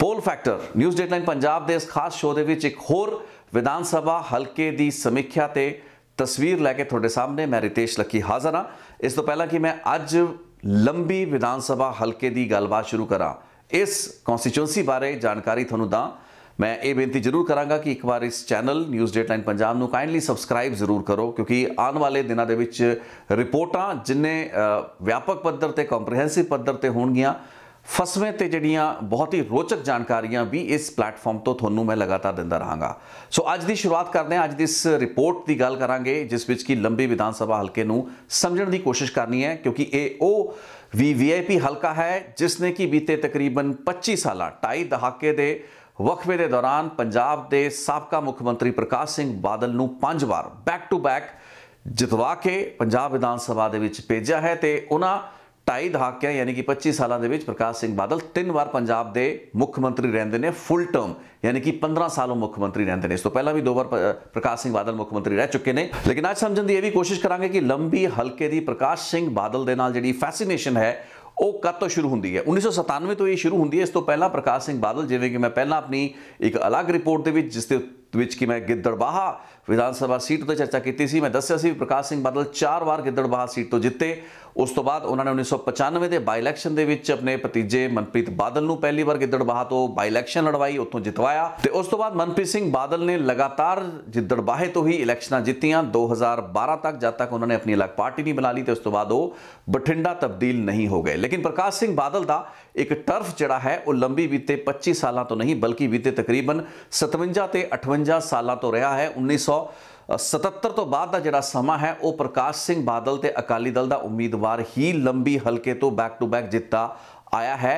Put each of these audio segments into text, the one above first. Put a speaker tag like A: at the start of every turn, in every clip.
A: ਪੋਲ factor news dateline Punjab ਦੇ ਇਸ ਖਾਸ ਸ਼ੋਅ ਦੇ ਵਿੱਚ ਇੱਕ ਹੋਰ ਵਿਧਾਨ ਸਭਾ ਹਲਕੇ ਦੀ ਸਮੀਖਿਆ ਤੇ ਤਸਵੀਰ ਲੈ ਕੇ ਤੁਹਾਡੇ ਸਾਹਮਣੇ ਮੈਂ ਰਿਤੇਸ਼ ਲੱਕੀ ਹਾਜ਼ਰ ਹਾਂ ਇਸ ਤੋਂ ਪਹਿਲਾਂ ਕਿ ਮੈਂ ਅੱਜ ਲੰਬੀ ਵਿਧਾਨ ਸਭਾ ਹਲਕੇ ਦੀ ਗੱਲਬਾਤ ਸ਼ੁਰੂ ਕਰਾਂ ਇਸ ਕਨਸਟੀਚੁਐਂਸੀ ਬਾਰੇ ਜਾਣਕਾਰੀ ਤੁਹਾਨੂੰ ਦਾਂ ਮੈਂ ਇਹ ਬੇਨਤੀ ਜ਼ਰੂਰ ਕਰਾਂਗਾ ਕਿ ਇੱਕ ਵਾਰ ਇਸ ਚੈਨਲ ਨਿਊਜ਼ ਡੇਟਲਾਈਨ ਪੰਜਾਬ ਨੂੰ ਕਾਈਂਡਲੀ ਸਬਸਕ੍ਰਾਈਬ ਜ਼ਰੂਰ ਕਰੋ ਕਿਉਂਕਿ ਆਉਣ ਵਾਲੇ ਦਿਨਾਂ ਦੇ ਵਿੱਚ ਰਿਪੋਰਟਾਂ ਜਿੰਨੇ ਵਿਆਪਕ ਪੱਧਰ ਤੇ ਕੰਪਰੀਹੈਂਸਿਵ ਪੱਧਰ ਤੇ ਹੋਣਗੀਆਂ ਫਸਵੇਂ ਤੇ ਜਿਹੜੀਆਂ ਬਹੁਤ ਹੀ ਰੋਚਕ ਜਾਣਕਾਰੀਆਂ ਵੀ ਇਸ ਪਲੇਟਫਾਰਮ ਤੋਂ ਤੁਹਾਨੂੰ ਮੈਂ ਲਗਾਤਾਰ ਦਿੰਦਾ ਰਹਾਂਗਾ ਸੋ ਅੱਜ ਦੀ ਸ਼ੁਰੂਆਤ ਕਰਦੇ ਹਾਂ ਅੱਜ ਦੀ ਇਸ ਰਿਪੋਰਟ ਦੀ ਗੱਲ ਕਰਾਂਗੇ ਜਿਸ ਵਿੱਚ ਕੀ ਲੰਬੀ ਵਿਧਾਨ ਸਭਾ ਹਲਕੇ ਨੂੰ ਸਮਝਣ ਦੀ ਕੋਸ਼ਿਸ਼ ਕਰਨੀ ਹੈ ਕਿਉਂਕਿ ਇਹ ਉਹ ਵੀ ਵੀਆਈਪੀ ਹਲਕਾ ਹੈ ਜਿਸ ਨੇ ਕੀ ਬੀਤੇ ਤਕਰੀਬਨ 25 ਸਾਲਾਂ 2.5 ਦਹਾਕੇ ਦੇ ਵਕਫੇ ਦੇ ਦੌਰਾਨ ਪੰਜਾਬ ਦੇ ਸਾਬਕਾ ਮੁੱਖ ਮੰਤਰੀ ਪ੍ਰਕਾਸ਼ ਸਿੰਘ ਬਾਦਲ ਨੂੰ ਪੰਜ ਵਾਰ ਬੈਕ ਟੂ ਬੈਕ ਜਿਤਵਾ ਕੇ ਪੰਜਾਬ ਵਿਧਾਨ ਸਭਾ ਦੇ ਵਿੱਚ ਭੇਜਿਆ ਹੈ ਤੇ ਉਹਨਾਂ ਢਾਈ ਦਹਾਕਿਆਂ ਯਾਨੀ ਕਿ 25 ਸਾਲਾਂ ਦੇ ਵਿੱਚ ਪ੍ਰਕਾਸ਼ ਸਿੰਘ ਬਾਦਲ ਤਿੰਨ ਵਾਰ ਪੰਜਾਬ ਦੇ ਮੁੱਖ ਮੰਤਰੀ ਰਹਿੰਦੇ ਨੇ ਫੁੱਲ ਟਰਮ ਯਾਨੀ ਕਿ 15 ਸਾਲੋਂ ਮੁੱਖ ਮੰਤਰੀ ਰਹਿੰਦੇ ਨੇ ਇਸ ਤੋਂ ਪਹਿਲਾਂ ਵੀ ਦੋ ਵਾਰ ਪ੍ਰਕਾਸ਼ ਸਿੰਘ ਬਾਦਲ ਮੁੱਖ ਮੰਤਰੀ ਰਹਿ ਚੁੱਕੇ ਨੇ ਲੇਕਿਨ ਅੱਜ ਸਮਝਣ ਦੀ ਇਹ ਵੀ ਕੋਸ਼ਿਸ਼ ਕਰਾਂਗੇ ਕਿ ਲੰਬੀ ਹਲਕੇ ਦੀ ਪ੍ਰਕਾਸ਼ ਸਿੰਘ ਬਾਦਲ ਦੇ ਨਾਲ ਜਿਹੜੀ ਫੈਸੀਨੇਸ਼ਨ ਹੈ ਉਹ ਕਦ ਤੋਂ ਸ਼ੁਰੂ ਹੁੰਦੀ ਹੈ 1997 ਤੋਂ ਇਹ ਸ਼ੁਰੂ ਹੁੰਦੀ ਹੈ ਇਸ ਤੋਂ ਪਹਿਲਾਂ ਪ੍ਰਕਾਸ਼ ਸਿੰਘ ਬਾਦਲ ਜਿਵੇਂ ਕਿ ਮੈਂ ਪਹਿਲਾਂ ਆਪਣੀ ਇੱਕ ਅਲੱਗ ਰਿਪੋਰਟ ਦੇ ਵਿੱਚ ਜਿਸ ਦੇ ਵਿੱਚ ਕਿ ਮੈਂ ਗਿੱਦੜਬਾਹਾ ਵਿਧਾਨ ਸਭਾ ਸੀਟ ਉਤੇ ਚਰਚਾ ਕੀਤੀ ਸੀ ਮੈਂ ਦੱਸਿਆ ਸੀ ਪ੍ਰਕਾਸ਼ ਸਿੰਘ ਬਾਦਲ ਚਾਰ ਵਾਰ ਗਿੱਦੜਬਾਹਾ ਸੀਟ ਤੋਂ ਜਿੱਤੇ ਉਸ ਤੋਂ ਬਾਅਦ ਉਹਨਾਂ ਨੇ 1995 ਦੇ ਬਾਈ ਇਲੈਕਸ਼ਨ ਦੇ ਵਿੱਚ ਆਪਣੇ ਭਤੀਜੇ ਮਨਪ੍ਰੀਤ ਬਾਦਲ ਨੂੰ ਪਹਿਲੀ ਵਾਰ ਗਿੱਦੜਬਾਹਾ ਤੋਂ ਬਾਈ ਇਲੈਕਸ਼ਨ ਲੜਵਾਈ ਉੱਥੋਂ ਜਿਤਵਾਇਆ ਤੇ ਉਸ ਤੋਂ ਬਾਅਦ ਮਨਪ੍ਰੀਤ ਸਿੰਘ ਬਾਦਲ ਨੇ ਲਗਾਤਾਰ ਗਿੱਦੜਬਾਹੇ ਤੋਂ ਹੀ ਇਲੈਕਸ਼ਨਾਂ ਜਿੱਤੀਆਂ 2012 ਤੱਕ ਜਦ ਤੱਕ ਉਹਨਾਂ ਨੇ ਆਪਣੀ ਅਲੱਗ ਪਾਰਟੀ ਨਹੀਂ ਬਣਾ ਲਈ ਤੇ ਉਸ ਤੋਂ ਬਾਅਦ ਉਹ ਬਠਿੰਡਾ ਤਬਦੀਲ ਨਹੀਂ ਹੋ ਗਏ ਲੇਕਿਨ ਪ੍ਰਕਾਸ਼ ਸਿੰਘ ਬਾਦਲ ਦਾ ਇੱਕ ਟਰਫ ਜਿਹੜਾ ਹੈ ਉਹ ਲੰਬੀ ਬੀਤੇ 25 ਸਾਲਾਂ ਤੋਂ ਨਹੀਂ ਬਲਕਿ ਬੀਤੇ ਤਕਰੀਬਨ 57 ਤੇ 58 ਸਾਲਾਂ ਤੋਂ ਰਿਹਾ ਹੈ 1977 ਤੋਂ ਬਾਅਦ ਦਾ ਜਿਹੜਾ ਸਮਾਂ ਹੈ ਉਹ ਪ੍ਰਕਾਸ਼ ਸਿੰਘ ਬਾਦਲ ਤੇ ਅਕਾਲੀ ਦਲ ਦਾ ਉਮੀਦਵਾਰ ਹੀ ਲੰਬੀ ਹਲਕੇ ਤੋਂ ਬੈਕ ਟੂ ਬੈਕ ਜਿੱਤਾ ਆਇਆ ਹੈ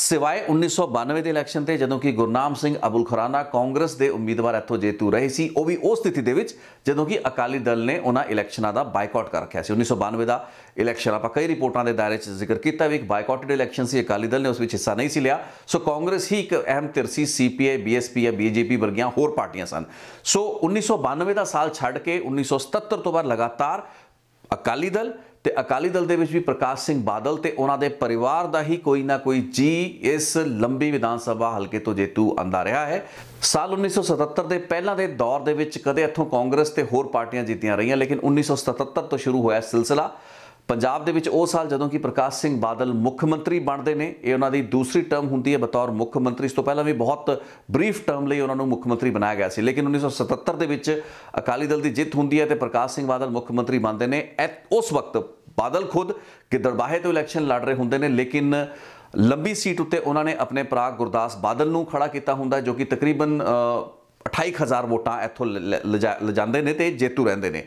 A: ਸਿਵਾਏ 1992 ਦੇ ਇਲੈਕਸ਼ਨ ਤੇ ਜਦੋਂ ਕਿ ਗੁਰਨਾਮ ਸਿੰਘ ਅਬੁਲ ਖੁਰਾਨਾ ਕਾਂਗਰਸ ਦੇ ਉਮੀਦਵਾਰ ਇੱਥੋਂ ਜੇਤੂ ਰਹੇ ਸੀ ਉਹ ਵੀ ਉਸ ਸਥਿਤੀ ਦੇ ਵਿੱਚ ਜਦੋਂ ਕਿ ਅਕਾਲੀ ਦਲ ਨੇ ਉਹਨਾਂ ਇਲੈਕਸ਼ਨਾਂ ਦਾ ਬਾਈਕਾਟ ਕਰ ਰੱਖਿਆ ਸੀ 1992 ਦਾ ਇਲੈਕਸ਼ਨ ਆਪਾਂ ਕਈ ਰਿਪੋਰਟਾਂ ਦੇ ਦਾਇਰੇ 'ਚ ਜ਼ਿਕਰ ਕੀਤਾ ਵੀ ਇੱਕ ਬਾਈਕਾਟਡ ਇਲੈਕਸ਼ਨ ਸੀ ਅਕਾਲੀ ਦਲ ਨੇ ਉਸ ਵਿੱਚ ਹਿੱਸਾ ਨਹੀਂ ਸੀ ਲਿਆ ਸੋ ਕਾਂਗਰਸ ਹੀ ਇੱਕ ਅਹਿਮ ਧਿਰ ਸੀ ਸੀਪੀਆਈ ਬੀਐਸਪੀ ਜਾਂ ਬੀਜੇਪੀ ਵਰਗੀਆਂ ਹੋਰ ਪਾਰਟੀਆਂ ਸਨ ਸੋ 1992 ਦਾ ਸਾਲ ਛੱਡ ਕੇ 1977 ਤੋਂ ਬਾਅਦ ਲਗਾਤਾਰ ਅਕਾਲੀ ਦਲ ਤੇ ਅਕਾਲੀ ਦਲ ਦੇ ਵਿੱਚ ਵੀ ਪ੍ਰਕਾਸ਼ ਸਿੰਘ ਬਾਦਲ ਤੇ ਉਹਨਾਂ ਦੇ ਪਰਿਵਾਰ ਦਾ ਹੀ ਕੋਈ ਨਾ ਕੋਈ ਜੀ ਇਸ ਲੰਬੀ ਵਿਧਾਨ ਸਭਾ ਹਲਕੇ ਤੋਂ ਜੇਤੂ ਆਂਦਾ ਰਿਹਾ ਹੈ ਸਾਲ 1977 ਦੇ ਪਹਿਲਾਂ ਦੇ ਦੌਰ ਦੇ ਵਿੱਚ ਕਦੇ ਇੱਥੋਂ ਕਾਂਗਰਸ ਤੇ ਹੋਰ ਪਾਰਟੀਆਂ ਜਿੱਤੀਆਂ ਰਹੀਆਂ ਲੇਕਿਨ 1977 ਤੋਂ ਸ਼ੁਰੂ ਹੋਇਆ ਸਿਲਸਿਲਾ ਪੰਜਾਬ ਦੇ ਵਿੱਚ ਉਹ ਸਾਲ ਜਦੋਂ ਕਿ ਪ੍ਰਕਾਸ਼ ਸਿੰਘ ਬਾਦਲ ਮੁੱਖ ਮੰਤਰੀ ਬਣਦੇ ਨੇ ਇਹ ਉਹਨਾਂ ਦੀ ਦੂਸਰੀ ਟਰਮ ਹੁੰਦੀ ਹੈ ਬਤੌਰ ਮੁੱਖ ਮੰਤਰੀ ਇਸ ਤੋਂ ਪਹਿਲਾਂ ਵੀ ਬਹੁਤ ਬਰੀਫ ਟਰਮ ਲਈ ਉਹਨਾਂ ਨੂੰ ਮੁੱਖ ਮੰਤਰੀ ਬਣਾਇਆ ਗਿਆ ਸੀ ਲੇਕਿਨ 1977 ਦੇ ਵਿੱਚ ਅਕਾਲੀ ਦਲ ਦੀ ਜਿੱਤ ਹੁੰਦੀ ਹੈ ਤੇ ਪ੍ਰਕਾਸ਼ ਸਿੰਘ ਬਾਦਲ ਮੁੱਖ ਮੰਤਰੀ ਬਣਦੇ ਨੇ ਉਸ ਵਕਤ ਬਾਦਲ ਖੁਦ ਗਿੱਦੜਬਾਹੇ ਤੋਂ ਇਲੈਕਸ਼ਨ ਲੜ ਰਹੇ ਹੁੰਦੇ ਨੇ ਲੇਕਿਨ ਲੰਬੀ ਸੀਟ ਉੱਤੇ ਉਹਨਾਂ ਨੇ ਆਪਣੇ ਭਰਾ ਗੁਰਦਾਸ ਬਾਦਲ ਨੂੰ ਖੜਾ ਕੀਤਾ ਹੁੰਦਾ ਜੋ ਕਿ ਤਕਰੀਬਨ 28000 ਵੋਟਾਂ ਇੱਥੋਂ ਲਿਜਾਂਦੇ ਨੇ ਤੇ ਜੇਤੂ ਰਹਿੰਦੇ ਨੇ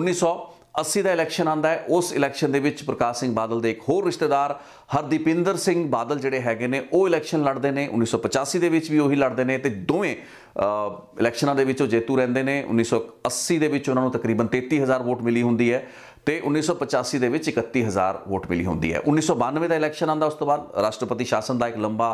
A: 1900 80 ਦਾ ਇਲੈਕਸ਼ਨ ਆਂਦਾ ਹੈ ਉਸ ਇਲੈਕਸ਼ਨ ਦੇ ਵਿੱਚ ਪ੍ਰਕਾਸ਼ ਸਿੰਘ ਬਾਦਲ ਦੇ ਇੱਕ ਹੋਰ ਰਿਸ਼ਤੇਦਾਰ ਹਰਦੀਪਿੰਦਰ ਸਿੰਘ ਬਾਦਲ ਜਿਹੜੇ ਹੈਗੇ ਨੇ ਉਹ ਇਲੈਕਸ਼ਨ ਲੜਦੇ ਨੇ 1985 ਦੇ ਵਿੱਚ ਵੀ ਉਹੀ ਲੜਦੇ ਨੇ ਤੇ ਦੋਵੇਂ ਇਲੈਕਸ਼ਨਾਂ ਦੇ ਵਿੱਚ ਉਹ ਜੇਤੂ ਰਹਿੰਦੇ ਨੇ 1980 ਦੇ ਵਿੱਚ ਉਹਨਾਂ ਨੂੰ ਤਕਰੀਬਨ 33000 ਵੋਟ ਮਿਲੀ ਹੁੰਦੀ ਹੈ ਤੇ 1985 ਦੇ ਵਿੱਚ 31000 ਵੋਟ ਮਿਲੀ ਹੁੰਦੀ ਹੈ 1992 ਦਾ ਇਲੈਕਸ਼ਨ ਆਂਦਾ ਉਸ ਤੋਂ ਬਾਅਦ ਰਾਸ਼ਟਰਪਤੀ ਸ਼ਾਸਨ ਦਾ ਇੱਕ ਲੰਬਾ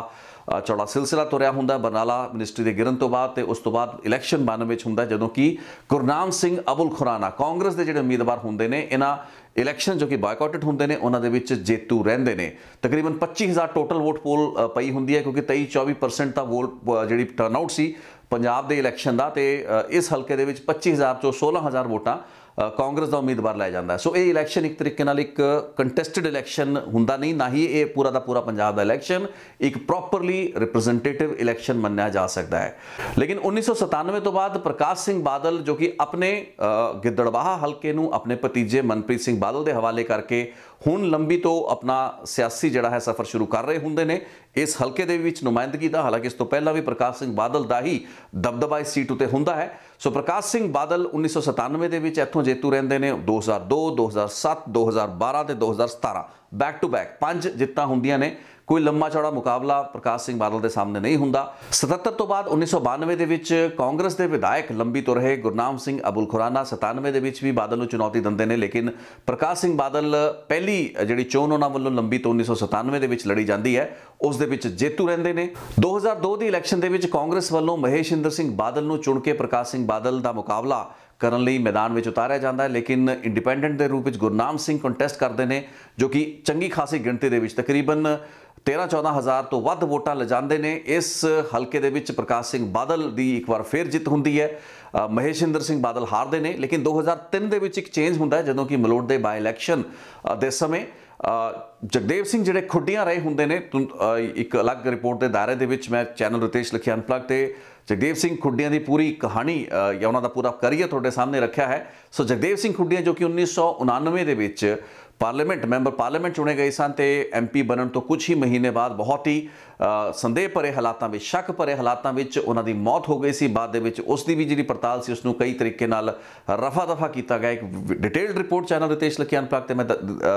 A: ਚੌੜਾ ਸਿਲਸਿਲਾ ਤੁਰਿਆ ਹੁੰਦਾ ਬਰਨਾਲਾ ਮਿਨਿਸਟਰੀ ਦੇ ਗਿਰਨ ਤੋਂ ਬਾਅਦ ਤੇ ਉਸ ਤੋਂ ਬਾਅਦ ਇਲੈਕਸ਼ਨ 92 ਵਿੱਚ ਹੁੰਦਾ ਜਦੋਂ ਕਿ ਗੁਰਨਾਮ ਸਿੰਘ ਅਬੁਲ ਖੁਰਾਨਾ ਕਾਂਗਰਸ ਦੇ ਜਿਹੜੇ ਉਮੀਦਵਾਰ ਹੁੰਦੇ ਨੇ ਇਹਨਾਂ ਇਲੈਕਸ਼ਨ ਜੋ ਕਿ ਬਾਇਕਾਟਡ ਹੁੰਦੇ ਨੇ ਉਹਨਾਂ ਦੇ ਵਿੱਚ ਜੇਤੂ ਰਹਿੰਦੇ ਨੇ ਤਕਰੀਬਨ 25000 ਟੋਟਲ ਵੋਟ ਪੋਲ ਪਈ ਹੁੰਦੀ ਹੈ ਕਿਉਂਕਿ 23 24% ਤਾਂ ਵੋਟ ਜਿਹੜੀ ਟਰਨਆਊਟ ਸੀ ਪੰਜਾਬ ਦੇ ਇਲੈਕਸ਼ਨ ਦਾ ਤੇ ਇਸ ਹਲਕੇ ਦੇ ਵਿੱਚ 25000 ਚੋਂ 16000 ਵੋਟਾਂ ਕਾਂਗਰਸ ਦਾ ਉਮੀਦਵਾਰ ਲੈ ਜਾਂਦਾ ਸੋ ਇਹ ਇਲੈਕਸ਼ਨ ਇੱਕ ਤਰੀਕੇ ਨਾਲ ਇੱਕ ਕੰਟੈਸਟਡ ਇਲੈਕਸ਼ਨ ਹੁੰਦਾ ਨਹੀਂ ਨਾ ਹੀ ਇਹ ਪੂਰਾ ਦਾ ਪੂਰਾ ਪੰਜਾਬ ਦਾ ਇਲੈਕਸ਼ਨ ਇੱਕ ਪ੍ਰੋਪਰਲੀ ਰਿਪਰੈਜ਼ੈਂਟੇਟਿਵ ਇਲੈਕਸ਼ਨ ਮੰਨਿਆ ਜਾ ਸਕਦਾ ਹੈ ਲੇਕਿਨ 1997 ਤੋਂ ਬਾਅਦ ਪ੍ਰਕਾਸ਼ ਸਿੰਘ ਬਾਦਲ ਜੋ ਕਿ ਆਪਣੇ ਗਿੱਦੜਵਾਹਾ ਹਲਕੇ ਨੂੰ ਆਪਣੇ ਭਤੀਜੇ ਮਨਪ੍ਰੀਤ ਸਿੰਘ ਬਾਦਲ ਦੇ ਹਵਾਲੇ ਕਰਕੇ ਹੁਣ ਲੰਬੀ ਤੋਂ ਆਪਣਾ ਸਿਆਸੀ ਜਿਹੜਾ ਹੈ ਸਫ਼ਰ ਸ਼ੁਰੂ ਕਰ ਰਹੇ ਹੁੰਦੇ ਨੇ ਇਸ ਹਲਕੇ ਦੇ ਵਿੱਚ ਨੁਮਾਇੰਦਗੀ ਦਾ ਹਾਲਾਂਕਿ ਇਸ ਤੋਂ ਪਹਿਲਾਂ ਵੀ ਪ੍ਰਕਾਸ਼ ਸਿੰਘ ਬਾਦਲ ਦਾ ਹੀ ਦਬਦਬਾ ਇਸ ਸੀਟ ਉਤੇ ਹੁੰਦਾ ਹੈ ਸੋ ਪ੍ਰਕਾਸ਼ ਸਿੰਘ ਬਾਦਲ 1997 ਦੇ ਵਿੱਚ ਇੱਥੋਂ ਜੇਤੂ ਰਹਿੰਦੇ ਨੇ 2002 2007 2012 ਤੇ 2017 ਬੈਕ ਟੂ ਬੈਕ ਪੰਜ ਜਿੱਤਾਂ ਹੁੰਦੀਆਂ ਨੇ ਕੋਈ ਲੰਮਾ ਚੌੜਾ ਮੁਕਾਬਲਾ ਪ੍ਰਕਾਸ਼ ਸਿੰਘ ਬਾਦਲ ਦੇ ਸਾਹਮਣੇ ਨਹੀਂ ਹੁੰਦਾ 77 ਤੋਂ ਬਾਅਦ 1992 ਦੇ ਵਿੱਚ ਕਾਂਗਰਸ ਦੇ ਵਿਧਾਇਕ ਲੰਬੀ ਤੋਂ ਰਹੇ ਗੁਰਨਾਮ ਸਿੰਘ ਅਬੁਲ ਖੁਰਾਨਾ 97 ਦੇ ਵਿੱਚ ਵੀ ਬਾਦਲ ਨੂੰ ਚੁਣੌਤੀ ਦਿੰਦੇ ਨੇ ਲੇਕਿਨ ਪ੍ਰਕਾਸ਼ ਸਿੰਘ ਬਾਦਲ ਪਹਿਲੀ ਜਿਹੜੀ ਚੋਣ ਉਹਨਾਂ ਵੱਲੋਂ ਲੰਬੀ ਤੋਂ 1997 ਦੇ ਵਿੱਚ ਲੜੀ ਜਾਂਦੀ ਹੈ ਉਸ ਦੇ ਵਿੱਚ ਜੇਤੂ ਰਹਿੰਦੇ ਨੇ 2002 ਦੀ ਇਲੈਕਸ਼ਨ ਦੇ ਵਿੱਚ ਕਾਂਗਰਸ ਵੱਲੋਂ ਮਹੇਸ਼ਿੰਦਰ ਸਿੰਘ ਬਾਦਲ ਨੂੰ ਚੁਣ ਕੇ ਪ੍ਰਕਾਸ਼ ਸਿੰਘ ਬਾਦਲ ਦਾ ਮੁਕਾਬਲਾ ਕਰਨ ਲਈ ਮੈਦਾਨ ਵਿੱਚ ਉਤਾਰਿਆ ਜਾਂਦਾ ਹੈ ਲੇਕਿਨ ਇੰਡੀਪੈਂਡੈਂਟ ਦੇ ਰੂਪ ਵਿੱਚ ਗੁਰਨਾਮ ਸਿੰਘ ਕੰਟੈਸਟ ਕਰਦੇ ਨੇ ਜੋ ਕਿ ਚੰਗੀ ਖਾਸੀ ਗਿਣਤੀ ਦੇ ਵਿੱਚ ਤਕਰੀਬਨ 13-14000 ਤੋਂ ਵੱਧ ਵੋਟਾਂ ਲਜਾਂਦੇ ਨੇ ਇਸ ਹਲਕੇ ਦੇ ਵਿੱਚ ਪ੍ਰਕਾਸ਼ ਸਿੰਘ ਬਾਦਲ ਦੀ ਇੱਕ ਵਾਰ ਫੇਰ ਜਿੱਤ ਹੁੰਦੀ ਹੈ ਮਹੇਸ਼ਿੰਦਰ ਸਿੰਘ ਬਾਦਲ ਹਾਰਦੇ ਨੇ ਲੇਕਿਨ 2003 ਦੇ ਵਿੱਚ ਇੱਕ ਚੇਂਜ ਹੁੰਦਾ ਜਦੋਂ ਕਿ ਮਲੋਟ ਦੇ ਬਾਈ ਇਲੈਕਸ਼ਨ ਦੇ ਸਮੇਂ ਜਗਦੇਵ ਸਿੰਘ ਜਿਹੜੇ ਖੁੱਡੀਆਂ ਰਹੇ ਹੁੰਦੇ ਨੇ ਇੱਕ ਅਲੱਗ ਰਿਪੋਰਟ ਦੇ ਦਾਇਰੇ ਦੇ ਵਿੱਚ ਮੈਂ ਚੈਨਲ ਰਤੇਸ਼ ਲਖਿਆ ਅਨਪਲਗ ਤੇ ਜਗਦੇਵ ਸਿੰਘ ਖੁੱਡੀਆਂ ਦੀ ਪੂਰੀ ਕਹਾਣੀ ਜਾਂ ਉਹਨਾਂ ਦਾ ਪੂਰਾ ਕਰੀਅਰ ਤੁਹਾਡੇ ਸਾਹਮਣੇ ਰੱਖਿਆ ਹੈ ਸੋ ਜਗਦੇਵ ਸਿੰਘ ਖੁੱਡੀਆਂ ਜੋ ਕਿ 1999 ਦੇ ਵਿੱਚ ਪਾਰਲੀਮੈਂਟ ਮੈਂਬਰ ਪਾਰਲੀਮੈਂਟ ਚੁਣੇ ਗਏ ਸਨ ਤੇ ਐਮਪੀ ਬਣਨ ਤੋਂ ਕੁਝ ਹੀ ਮਹੀਨੇ ਬਾਅਦ ਬਹੁਤ ਹੀ ਸੰਦੇਹ ਭਰੇ ਹਾਲਾਤਾਂ ਵਿੱਚ ਸ਼ੱਕ ਭਰੇ ਹਾਲਾਤਾਂ ਵਿੱਚ ਉਹਨਾਂ ਦੀ ਮੌਤ ਹੋ ਗਈ ਸੀ ਬਾਅਦ ਦੇ ਵਿੱਚ ਉਸ ਦੀ ਵੀ ਜਿਹੜੀ ਪੜਤਾਲ ਸੀ ਉਸ ਨੂੰ ਕਈ ਤਰੀਕੇ ਨਾਲ ਰਫਾ ਦਫਾ ਕੀਤਾ ਗਿਆ ਇੱਕ detailed report channel Ritesh Lakian ਪਾਕ ਤੇ ਮੈਂ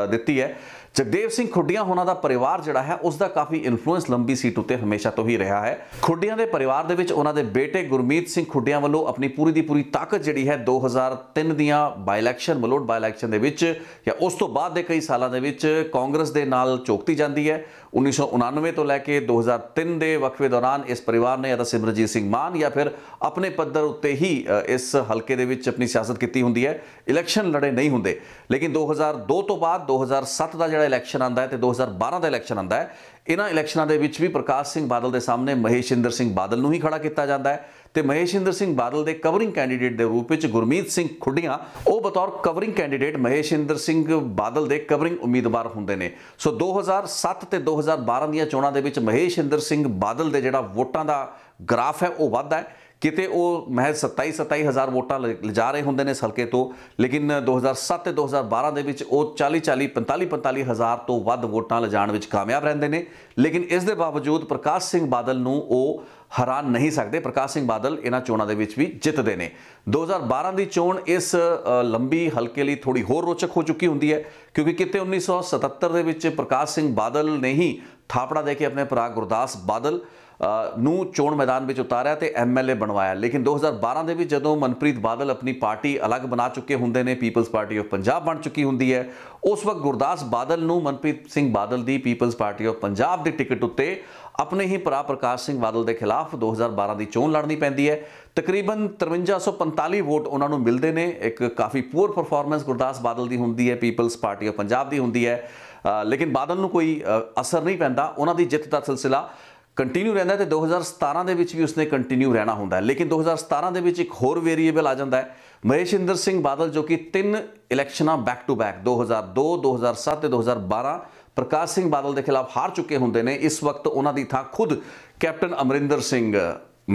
A: ਦਿੱਤੀ ਹੈ ਜਗਦੇਵ ਸਿੰਘ ਖੁੱਡੀਆਂ ਉਹਨਾਂ ਦਾ ਪਰਿਵਾਰ ਜਿਹੜਾ ਹੈ ਉਸ ਦਾ ਕਾਫੀ ਇਨਫਲੂਐਂਸ ਲੰਬੀ ਸੀਟ ਉੱਤੇ ਹਮੇਸ਼ਾ ਤੋਂ ਹੀ ਰਿਹਾ ਹੈ ਖੁੱਡੀਆਂ ਦੇ ਪਰਿਵਾਰ ਦੇ ਵਿੱਚ ਉਹਨਾਂ ਦੇ ਬੇਟੇ ਗੁਰਮੀਤ ਸਿੰਘ ਖੁੱਡੀਆਂ ਵੱਲੋਂ ਆਪਣੀ ਪੂਰੀ ਦੀ ਪੂਰੀ ਤਾਕਤ ਜਿਹੜੀ ਹੈ 2003 ਦੀਆਂ by election Malout by election ਦੇ ਵਿੱਚ ਜਾਂ ਉਸ ਤੋਂ ਬਾਅਦ ਦੇ ਕਈ ਸਾਲਾਂ ਦੇ ਵਿੱਚ ਕਾਂਗਰਸ ਦੇ ਨਾਲ ਚੋਕਤੀ ਜਾਂਦੀ ਹੈ 1999 ਤੋਂ ਲੈ ਕੇ 2003 ਦੇ ਵਕਫੇ ਦੌਰਾਨ ਇਸ ਪਰਿਵਾਰ ਨੇ ਤਾਂ ਸਿਮਰਜੀਤ ਸਿੰਘ ਮਾਨ ਜਾਂ ਫਿਰ ਆਪਣੇ ਪੱਧਰ ਉੱਤੇ ਹੀ ਇਸ ਹਲਕੇ ਦੇ ਵਿੱਚ ਆਪਣੀ ਸਿਆਸਤ ਕੀਤੀ ਹੁੰਦੀ ਹੈ ਇਲੈਕਸ਼ਨ ਲੜੇ ਨਹੀਂ ਹੁੰਦੇ ਲੇਕਿਨ 2002 ਤੋਂ ਬਾਅਦ 2007 ਦਾ ਜਿਹੜਾ ਇਲੈਕਸ਼ਨ ਆਂਦਾ ਹੈ ਤੇ 2012 ਦਾ ਇਲੈਕਸ਼ਨ ਆਂਦਾ ਹੈ ਇਹਨਾਂ ਇਲੈਕਸ਼ਨਾਂ ਦੇ ਵਿੱਚ ਵੀ ਪ੍ਰਕਾਸ਼ ਸਿੰਘ ਬਾਦਲ ਦੇ ਸਾਹਮਣੇ ਮਹੇਸ਼ਿੰਦਰ ਸਿੰਘ ਬਾਦਲ ਨੂੰ ਹੀ ਖੜਾ ਕੀਤਾ ਜਾਂਦਾ ਹੈ ਤੇ ਮਹੇਸ਼ਿੰਦਰ ਸਿੰਘ ਬਾਦਲ ਦੇ ਕਵਰਿੰਗ ਕੈਂਡੀਡੇਟ ਦੇ ਰੂਪ ਵਿੱਚ ਗੁਰਮੀਤ ਸਿੰਘ ਖੁੱਡੀਆਂ ਉਹ ਬਤੌਰ ਕਵਰਿੰਗ ਕੈਂਡੀਡੇਟ ਮਹੇਸ਼ਿੰਦਰ ਸਿੰਘ ਬਾਦਲ ਦੇ ਕਵਰਿੰਗ ਉਮੀਦਵਾਰ ਹੁੰਦੇ ਨੇ ਸੋ 2007 ਤੇ 2012 ਦੀਆਂ ਚੋਣਾਂ ਦੇ ਵਿੱਚ ਮਹੇਸ਼ਿੰਦਰ ਸਿੰਘ ਬਾਦਲ ਦੇ ਜਿਹੜਾ ਵੋਟਾਂ ਦਾ ਗ੍ਰਾਫ ਹੈ ਉਹ ਵੱਧਦਾ ਹੈ ਕਿਤੇ ਉਹ ਮਹਿਜ਼ 27 27000 ਵੋਟਾਂ ਲਿਜਾ ਰਹੇ ਹੁੰਦੇ ਨੇ ਸਲਕੇ ਤੋਂ ਲੇਕਿਨ 2007 ਤੇ 2012 ਦੇ ਵਿੱਚ ਉਹ 40 40 45 45000 ਤੋਂ ਵੱਧ ਵੋਟਾਂ ਲਿਜਾਣ ਵਿੱਚ ਕਾਮਯਾਬ ਰਹਿੰਦੇ ਨੇ ਲੇਕਿਨ ਇਸ ਦੇ ਬਾਵਜੂਦ ਪ੍ਰਕਾਸ਼ ਸਿੰਘ ਬਾਦਲ ਨੂੰ ਉਹ ਹਰਾ ਨਹੀਂ ਸਕਦੇ ਪ੍ਰਕਾਸ਼ ਸਿੰਘ ਬਾਦਲ ਇਹਨਾਂ ਚੋਣਾਂ ਦੇ ਵਿੱਚ ਵੀ ਜਿੱਤਦੇ ਨੇ 2012 ਦੀ ਚੋਣ ਇਸ ਲੰਬੀ ਹਲਕੇ ਲਈ ਥੋੜੀ ਹੋਰ ਰੋਚਕ ਹੋ ਚੁੱਕੀ ਹੁੰਦੀ ਹੈ ਕਿਉਂਕਿ ਕਿਤੇ 1977 ਦੇ ਵਿੱਚ ਪ੍ਰਕਾਸ਼ ਸਿੰਘ ਬਾਦਲ ਨੇ ਹੀ ਥਾਪੜਾ ਦੇ ਕੇ ਆਪਣੇ ਭਰਾ ਗੁਰਦਾਸ ਬਾਦਲ ਨੂੰ ਚੋਣ ਮੈਦਾਨ ਵਿੱਚ ਉਤਾਰਿਆ ਤੇ ਐਮਐਲਏ ਬਣਵਾਇਆ ਲੇਕਿਨ 2012 ਦੇ ਵਿੱਚ ਜਦੋਂ ਮਨਪ੍ਰੀਤ ਬਾਦਲ ਆਪਣੀ ਪਾਰਟੀ ਅਲੱਗ ਬਣਾ ਚੁੱਕੇ ਹੁੰਦੇ ਨੇ ਪੀਪਲਸ ਪਾਰਟੀ ਆਫ ਪੰਜਾਬ ਬਣ ਚੁੱਕੀ ਹੁੰਦੀ ਹੈ ਉਸ ਵਕਤ ਗੁਰਦਾਸ ਬਾਦਲ ਨੂੰ ਮਨਪ੍ਰੀਤ ਸਿੰਘ ਬਾਦਲ ਦੀ ਪੀਪਲਸ ਪਾਰਟੀ ਆਫ ਪੰਜਾਬ ਦੀ ਟਿਕਟ ਉੱਤੇ ਆਪਣੇ ਹੀ ਭਰਾ ਪ੍ਰਕਾਸ਼ ਸਿੰਘ ਬਾਦਲ ਦੇ ਖਿਲਾਫ 2012 ਦੀ ਚੋਣ ਲੜਨੀ ਪੈਂਦੀ ਹੈ ਤਕਰੀਬਨ 5345 ਵੋਟ ਉਹਨਾਂ ਨੂੰ ਮਿਲਦੇ ਨੇ ਇੱਕ ਕਾਫੀ ਪੂਰ ਪਰਫਾਰਮੈਂਸ ਗੁਰਦਾਸ ਬਾਦਲ ਦੀ ਹੁੰਦੀ ਹੈ ਪੀਪਲਸ ਪਾਰਟੀ ਆਫ ਪੰਜਾਬ ਦੀ ਹੁੰਦੀ ਹੈ ਲੇਕਿਨ ਬਾਦਲ ਨੂੰ ਕੋਈ ਅਸਰ ਨਹੀਂ ਪੈਂਦਾ ਉਹਨਾਂ ਦੀ ਜਿੱਤ ਦਾ ਸਿਲਸਿਲਾ ਕੰਟੀਨਿਊ ਰਹਿੰਦਾ ਤੇ 2017 ਦੇ ਵਿੱਚ ਵੀ ਉਸਨੇ ਕੰਟੀਨਿਊ ਰਹਿਣਾ ਹੁੰਦਾ ਲੇਕਿਨ 2017 ਦੇ ਵਿੱਚ ਇੱਕ ਹੋਰ ਵੇਰੀਏਬਲ ਆ ਜਾਂਦਾ ਹੈ ਮਹੇਸ਼ਿੰਦਰ ਸਿੰਘ ਬਾਦਲ ਜੋ ਕਿ ਤਿੰਨ ਇਲੈਕਸ਼ਨਾਂ ਬੈਕ ਟੂ ਬੈਕ 2002 2007 ਤੇ 2012 ਪ੍ਰਕਾਸ਼ ਸਿੰਘ ਬਾਦਲ ਦੇ ਖਿਲਾਫ ਹਾਰ ਚੁੱਕੇ ਹੁੰਦੇ ਨੇ ਇਸ ਵਕਤ ਉਹਨਾਂ ਦੀ ਥਾਂ ਖੁਦ ਕੈਪਟਨ ਅਮਰਿੰਦਰ ਸਿੰਘ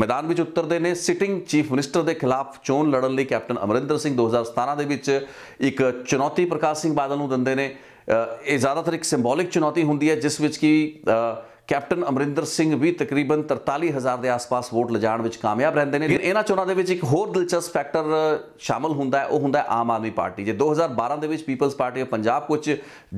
A: ਮੈਦਾਨ ਵਿੱਚ ਉਤਰਦੇ ਨੇ ਸਿਟਿੰਗ ਚੀਫ ਮਿਨਿਸਟਰ ਦੇ ਖਿਲਾਫ ਚੋਣ ਲੜਨ ਲਈ ਕੈਪਟਨ ਅਮਰਿੰਦਰ ਸਿੰਘ 2017 ਦੇ ਵਿੱਚ ਇੱਕ ਚੁਣੌਤੀ ਪ੍ਰਕਾਸ਼ ਸਿੰਘ ਬਾਦਲ ਨੂੰ ਦਿੰਦੇ ਨੇ ਇਹ ਜ਼ਿਆਦਾਤਰ ਇੱਕ ਸਿੰਬੋਲਿਕ ਚੁਣੌਤੀ ਹੁੰਦੀ ਹੈ ਜਿਸ ਵਿੱਚ ਕਿ ਕੈਪਟਨ ਅਮਰਿੰਦਰ ਸਿੰਘ ਵੀ ਤਕਰੀਬਨ 43000 ਦੇ ਆਸ-ਪਾਸ ਵੋਟ ਲਿਜਾਣ ਵਿੱਚ ਕਾਮਯਾਬ ਰਹਿੰਦੇ ਨੇ ਇਹਨਾਂ ਚੋਣਾਂ ਦੇ ਵਿੱਚ ਇੱਕ ਹੋਰ ਦਿਲਚਸਪ ਫੈਕਟਰ ਸ਼ਾਮਲ ਹੁੰਦਾ ਹੈ ਉਹ ਹੁੰਦਾ ਹੈ ਆਮ ਆਦਮੀ ਪਾਰਟੀ ਜੇ 2012 ਦੇ ਵਿੱਚ ਪੀਪਲਸ ਪਾਰਟੀ ਆਫ ਪੰਜਾਬ ਕੁਝ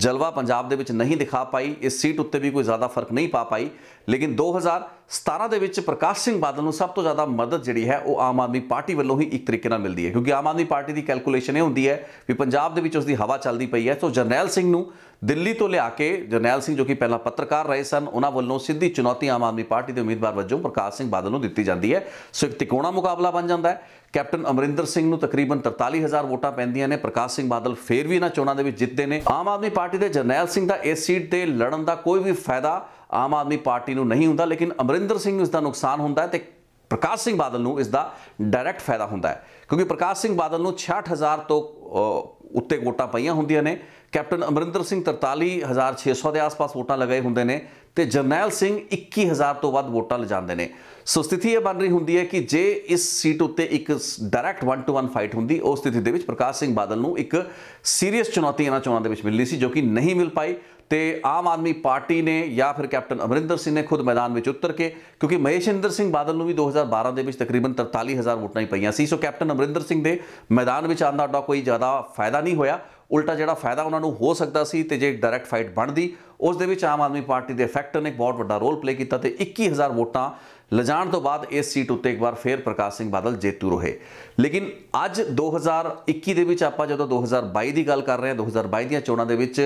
A: ਜਲਵਾ ਪੰਜਾਬ ਦੇ ਵਿੱਚ ਨਹੀਂ ਦਿਖਾ ਪਾਈ ਇਸ ਸੀਟ ਉੱਤੇ ਵੀ ਕੋਈ ਜ਼ਿਆਦਾ ਫਰਕ ਨਹੀਂ ਪਾ ਪਾਈ ਲੇਕਿਨ 2000 17 ਦੇ ਵਿੱਚ ਪ੍ਰਕਾਸ਼ ਸਿੰਘ ਬਾਦਲ ਨੂੰ ਸਭ ਤੋਂ ਜ਼ਿਆਦਾ ਮਦਦ ਜਿਹੜੀ ਹੈ ਉਹ ਆਮ ਆਦਮੀ ਪਾਰਟੀ ਵੱਲੋਂ ਹੀ ਇੱਕ ਤਰੀਕੇ ਨਾਲ ਮਿਲਦੀ ਹੈ ਕਿਉਂਕਿ ਆਮ ਆਦਮੀ ਪਾਰਟੀ ਦੀ ਕੈਲਕੂਲੇਸ਼ਨ ਇਹ ਹੁੰਦੀ ਹੈ ਵੀ ਪੰਜਾਬ ਦੇ ਵਿੱਚ ਉਸ ਦੀ ਹਵਾ ਚੱਲਦੀ ਪਈ ਹੈ ਸੋ ਜਰਨੈਲ ਸਿੰਘ ਨੂੰ ਦਿੱਲੀ ਤੋਂ ਲਿਆ ਕੇ ਜਰਨੈਲ ਸਿੰਘ ਜੋ ਕਿ ਪਹਿਲਾਂ ਪੱਤਰਕਾਰ ਰਹੇ ਸਨ ਉਹਨਾਂ ਵੱਲੋਂ ਸਿੱਧੀ ਚੁਣੌਤੀ ਆਮ ਆਦਮੀ ਪਾਰਟੀ ਦੇ ਉਮੀਦਵਾਰ ਵਜੋਂ ਪ੍ਰਕਾਸ਼ ਸਿੰਘ ਬਾਦਲ ਨੂੰ ਦਿੱਤੀ ਜਾਂਦੀ ਹੈ ਸੋ ਇੱਕ ਤਿਕੋਣਾ ਮੁਕਾਬਲਾ ਬਣ ਜਾਂਦਾ ਹੈ ਕੈਪਟਨ ਅਮਰਿੰਦਰ ਸਿੰਘ ਨੂੰ ਤਕਰੀਬਨ 43000 ਵੋਟਾਂ ਪੈਂਦੀਆਂ ਨੇ ਪ੍ਰਕਾਸ਼ ਸਿੰਘ ਬਾਦਲ ਫੇਰ ਵੀ ਇਹਨਾਂ ਚੋਣਾਂ ਦੇ ਵਿੱਚ ਜਿੱਤਦੇ ਨੇ ਆਮ ਆਦਮੀ ਪਾਰਟੀ ਦੇ ਜਰਨੈਲ ਸਿੰਘ ਦਾ ਇਸ ਸੀਟ ਤੇ ਲੜਨ ਦਾ ਕੋਈ ਵੀ ਫਾਇਦਾ ਆਮ ਆਦਮੀ ਪਾਰਟੀ ਨੂੰ ਨਹੀਂ ਹੁੰਦਾ ਲੇਕਿਨ ਅਮਰਿੰਦਰ ਸਿੰਘ ਨੂੰ ਇਸ ਦਾ ਨੁਕਸਾਨ ਹੁੰਦਾ ਹੈ ਤੇ ਪ੍ਰਕਾਸ਼ ਸਿੰਘ ਬਾਦਲ ਨੂੰ ਇਸ ਦਾ ਡਾਇਰੈਕਟ ਫਾਇਦਾ ਹੁੰਦਾ ਹੈ ਕਿਉਂਕਿ ਪ੍ਰਕਾਸ਼ ਸਿੰਘ ਬਾਦਲ ਨੂੰ 66000 ਤੋਂ ਉੱਤੇ ਵੋਟਾਂ ਪਈਆਂ ਹੁੰਦੀਆਂ ਨੇ ਕੈਪਟਨ ਅਮਰਿੰਦਰ ਸਿੰਘ 43600 ਦੇ ਆਸ-ਪਾਸ ਵੋਟਾਂ ਲਗਾਏ ਹੁੰਦੇ ਨੇ ਤੇ ਜਰਨੈਲ ਸਿੰਘ 21000 ਤੋਂ ਵੱਧ ਵੋਟਾਂ ਲਜਾਉਂਦੇ ਨੇ ਸੋ ਸਥਿਤੀ ਇਹ ਬਣ ਰਹੀ ਹੁੰਦੀ ਹੈ ਕਿ ਜੇ ਇਸ ਸੀਟ ਉੱਤੇ ਇੱਕ ਡਾਇਰੈਕਟ 1 ਟੂ 1 ਫਾਈਟ ਹੁੰਦੀ ਉਸ ਸਥਿਤੀ ਦੇ ਵਿੱਚ ਪ੍ਰਕਾਸ਼ ਸਿੰਘ ਬਾਦਲ ਨੂੰ ਇੱਕ ਸੀਰੀਅਸ ਚੁਣੌਤੀ ਇਹਨਾਂ ਚੋਣਾਂ ਦੇ ਵਿੱਚ ਮਿਲਣੀ ਸੀ ਜੋ ਕਿ ਨਹੀਂ ਮਿਲ ਪਾਈ ਤੇ ਆਮ ਆਦਮੀ ਪਾਰਟੀ ਨੇ ਜਾਂ ਫਿਰ ਕੈਪਟਨ ਅਮਰਿੰਦਰ ਸਿੰਘ ਨੇ ਖੁਦ ਮੈਦਾਨ ਵਿੱਚ ਉਤਰ ਕੇ ਕਿਉਂਕਿ ਮਹੇਸ਼ਿੰਦਰ ਸਿੰਘ ਬਾਦਲ ਨੂੰ ਵੀ 2012 ਦੇ ਵਿੱਚ ਤਕਰੀਬਨ 43000 ਵੋਟਾਂ ਹੀ ਪਈਆਂ ਸੀ ਸੋ ਕੈਪਟਨ ਅਮਰਿੰਦਰ ਸਿੰਘ ਦੇ ਮੈਦਾਨ ਵਿੱਚ ਆਂਦਾ ਦਾ ਕੋਈ ਜ਼ਿਆਦਾ ਫਾਇਦਾ ਨਹੀਂ ਹੋਇਆ ਉਲਟਾ ਜਿਹੜਾ ਫਾਇਦਾ ਉਹਨਾਂ ਨੂੰ ਹੋ ਸਕਦਾ ਸੀ ਤੇ ਜੇ ਡਾਇਰੈਕਟ ਫਾਈਟ ਬਣਦੀ ਉਸ ਦੇ ਵਿੱਚ ਆਮ ਆਦਮੀ ਪਾਰਟੀ ਦੇ ਫੈਕਟਰ ਨੇ ਇੱਕ ਬਹੁਤ ਵੱਡਾ ਰੋਲ ਪਲੇ ਕੀਤਾ ਤੇ 21000 ਵੋਟਾਂ ਲਜਾਣ ਤੋਂ ਬਾਅਦ ਇਸ ਸੀਟ ਉੱਤੇ ਇੱਕ ਵਾਰ ਫੇਰ ਪ੍ਰਕਾਸ਼ ਸਿੰਘ ਬਾਦਲ ਜੇਤੂ ਰਹੇ ਲੇਕਿਨ ਅੱਜ 2021 ਦੇ ਵਿੱਚ ਆਪਾਂ ਜਦੋਂ 2022 ਦੀ ਗੱਲ ਕਰ ਰਹੇ ਹਾਂ 2022 ਦੀਆਂ ਚੋਣਾਂ ਦੇ ਵਿੱਚ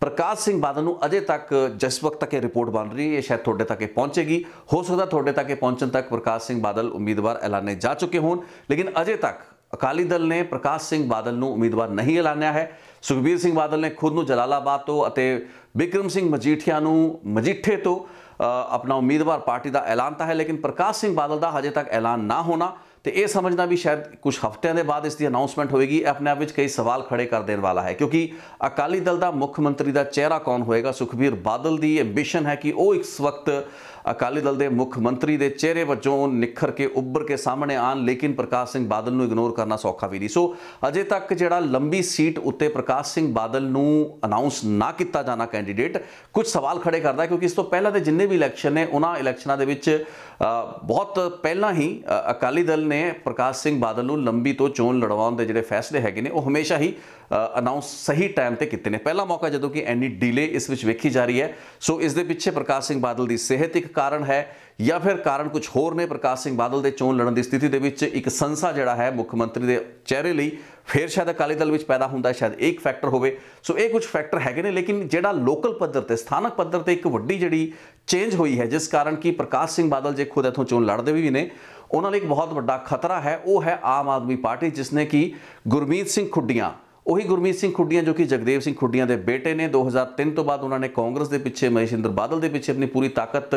A: ਪ੍ਰਕਾਸ਼ ਸਿੰਘ ਬਾਦਲ ਨੂੰ ਅਜੇ ਤੱਕ ਜਿਸ ਵਕਤ ਤੱਕ ਇਹ ਰਿਪੋਰਟ ਬਣ ਰਹੀ ਹੈ ਇਹ ਸ਼ਾਇਦ ਤੁਹਾਡੇ ਤੱਕ ਇਹ ਪਹੁੰਚੇਗੀ ਹੋ ਸਕਦਾ ਤੁਹਾਡੇ ਤੱਕ ਇਹ ਪਹੁੰਚਣ ਤੱਕ ਪ੍ਰਕਾਸ਼ ਸਿੰਘ ਬਾਦਲ ਉਮੀਦਵਾਰ ਐਲਾਨੇ ਜਾ ਚੁੱਕੇ ਹੋਣ ਲੇਕਿਨ ਅਜੇ ਤੱਕ ਅਕਾਲੀ ਦਲ ਨੇ ਪ੍ਰਕਾਸ਼ ਸਿੰਘ ਬਾਦਲ ਨੂੰ ਉਮੀਦਵਾਰ ਨਹੀਂ ਐਲਾਨਿਆ ਹੈ ਸੁਖਬੀਰ ਸਿੰਘ ਬਾਦਲ ਨੇ ਖੁਦ ਨੂੰ ਜਲਾਲਾਬਾਦ ਤੋਂ ਅਤੇ ਵਿਕਰਮ ਸਿੰਘ ਮਜੀਠੀਆ ਨੂੰ ਮਜੀਠੇ ਤੋਂ ਆਪਣਾ ਉਮੀਦਵਾਰ ਪਾਰਟੀ ਦਾ ਐਲਾਨ ਤਾਂ ਹੈ ਲੇਕਿਨ ਪ੍ਰਕਾਸ਼ ਸਿੰਘ ਬਾਦਲ ਦਾ ਹਜੇ ਤੱਕ ਐਲਾਨ ਨਾ ਹੋਣਾ ਤੇ ਇਹ ਸਮਝਣਾ ਵੀ ਸ਼ਾਇਦ ਕੁਝ ਹਫ਼ਤਿਆਂ ਦੇ ਬਾਅਦ ਇਸ ਦੀ ਅਨਾਉਂਸਮੈਂਟ ਹੋਏਗੀ ਆਪਣੇ ਆਪ ਵਿੱਚ ਕਈ ਸਵਾਲ ਖੜੇ ਕਰ ਦੇਣ ਵਾਲਾ ਹੈ ਕਿਉਂਕਿ ਅਕਾਲੀ ਦਲ ਦਾ ਮੁੱਖ ਮੰਤਰੀ ਦਾ ਚਿਹਰਾ ਕੌਣ ਹੋਏਗਾ ਸੁਖਬੀਰ ਬਾਦਲ ਦੀ ਐਂਬੀਸ਼ਨ ਹੈ ਕਿ ਉਹ ਇੱਕ ਵਕਤ ਅਕਾਲੀ ਦਲ ਦੇ ਮੁੱਖ ਮੰਤਰੀ ਦੇ ਚਿਹਰੇ ਵੱਜੋਂ ਨਿਖਰ ਕੇ ਉੱਭਰ ਕੇ ਸਾਹਮਣੇ ਆਣ ਲੇਕਿਨ ਪ੍ਰਕਾਸ਼ ਸਿੰਘ ਬਾਦਲ ਨੂੰ ਇਗਨੋਰ ਕਰਨਾ ਸੌਖਾ ਵੀ ਨਹੀਂ ਸੋ ਅਜੇ ਤੱਕ ਜਿਹੜਾ ਲੰਬੀ ਸੀਟ ਉੱਤੇ ਪ੍ਰਕਾਸ਼ ਸਿੰਘ ਬਾਦਲ ਨੂੰ ਅਨਾਉਂਸ ਨਾ ਕੀਤਾ ਜਾਣਾ ਕੈਂਡੀਡੇਟ ਕੁਝ ਸਵਾਲ ਖੜੇ ਕਰਦਾ ਕਿਉਂਕਿ ਇਸ ਤੋਂ ਪਹਿਲਾਂ ਦੇ ਜਿੰਨੇ ਵੀ ਇਲੈਕਸ਼ਨ ਨੇ ਉਹਨਾਂ ਇਲੈਕਸ਼ਨਾਂ ਦੇ ਵਿੱਚ ਬਹੁਤ ਪਹਿਲਾਂ ਹੀ ਅਕਾਲੀ ਦਲ ਨੇ ਪ੍ਰਕਾਸ਼ ਸਿੰਘ ਬਾਦਲ ਨੂੰ ਲੰਬੀ ਤੋਂ ਚੋਣ ਲੜਵਾਉਣ ਦੇ ਜਿਹੜੇ ਫੈਸਲੇ ਹੈਗੇ ਨੇ ਉਹ ਹਮੇਸ਼ਾ ਹੀ ਅਨਾਉਂਸ ਸਹੀ ਟਾਈਮ ਤੇ ਕੀਤੇ ਨੇ ਪਹਿਲਾ ਮੌਕਾ ਜਦੋਂ ਕਿ ਐਨੀ ਡਿਲੇ ਇਸ ਵਿੱਚ ਵੇਖੀ ਜਾ ਰਹੀ ਹੈ ਸੋ ਇਸ ਦੇ ਪਿੱਛੇ ਪ੍ਰਕਾਸ਼ ਸਿੰਘ ਬਾਦਲ ਦੀ ਸਿਹਤ ਇੱਕ ਕਾਰਨ ਹੈ ਜਾਂ ਫਿਰ ਕਾਰਨ ਕੁਝ ਹੋਰ ਨੇ ਪ੍ਰਕਾਸ਼ ਸਿੰਘ ਬਾਦਲ ਦੇ ਚੋਣ ਲੜਨ ਦੀ ਸਥਿਤੀ ਦੇ ਵਿੱਚ ਇੱਕ ਸੰਸਾ ਜਿਹੜਾ ਹੈ ਮੁੱਖ ਮੰਤਰੀ ਦੇ ਚਿਹਰੇ ਲਈ ਫੇਰ ਸ਼ਾਇਦ ਅਕਾਲੀ ਦਲ ਵਿੱਚ ਪੈਦਾ ਹੁੰਦਾ ਸ਼ਾਇਦ ਇੱਕ ਫੈਕਟਰ ਹੋਵੇ ਸੋ ਇਹ ਕੁਝ ਫੈਕਟਰ ਹੈਗੇ ਨੇ ਲੇਕਿਨ ਜਿਹੜਾ ਲੋਕਲ ਪੱਧਰ ਤੇ ਸਥਾਨਕ ਪੱਧਰ ਤੇ ਇੱਕ ਵੱਡੀ ਜਿਹੜੀ ਚੇਂਜ ਹੋਈ ਹੈ ਜਿਸ ਕਾਰਨ ਕਿ ਪ੍ਰਕਾਸ਼ ਸਿੰਘ ਬਾਦਲ ਜੇ ਖੁਦ ਇਥੋਂ ਚੋਣ ਲੜਦੇ ਵੀ ਨੇ ਉਹਨਾਂ ਲਈ ਇੱਕ ਬਹੁਤ ਵੱਡਾ ਖਤਰਾ ਹੈ ਉਹ ਹੈ ਆਮ ਆਦਮੀ ਪਾਰਟੀ ਜਿਸ ਨੇ ਕਿ ਗੁਰਮੀਤ ਸਿੰਘ ਖੁੱਡੀਆਂ ਉਹੀ ਗੁਰਮੀਤ ਸਿੰਘ ਖੁੱਡੀਆਂ ਜੋ ਕਿ ਜਗਦੇਵ ਸਿੰਘ ਖੁੱਡੀਆਂ ਦੇ ਬੇਟੇ ਨੇ 2003 ਤੋਂ ਬਾਅਦ ਉਹਨਾਂ ਨੇ ਕਾਂਗਰਸ ਦੇ ਪਿੱਛੇ ਮਹੇਸ਼ਿੰਦਰ ਬਾਦਲ ਦੇ ਪਿੱਛੇ ਆਪਣੀ ਪੂਰੀ ਤਾਕਤ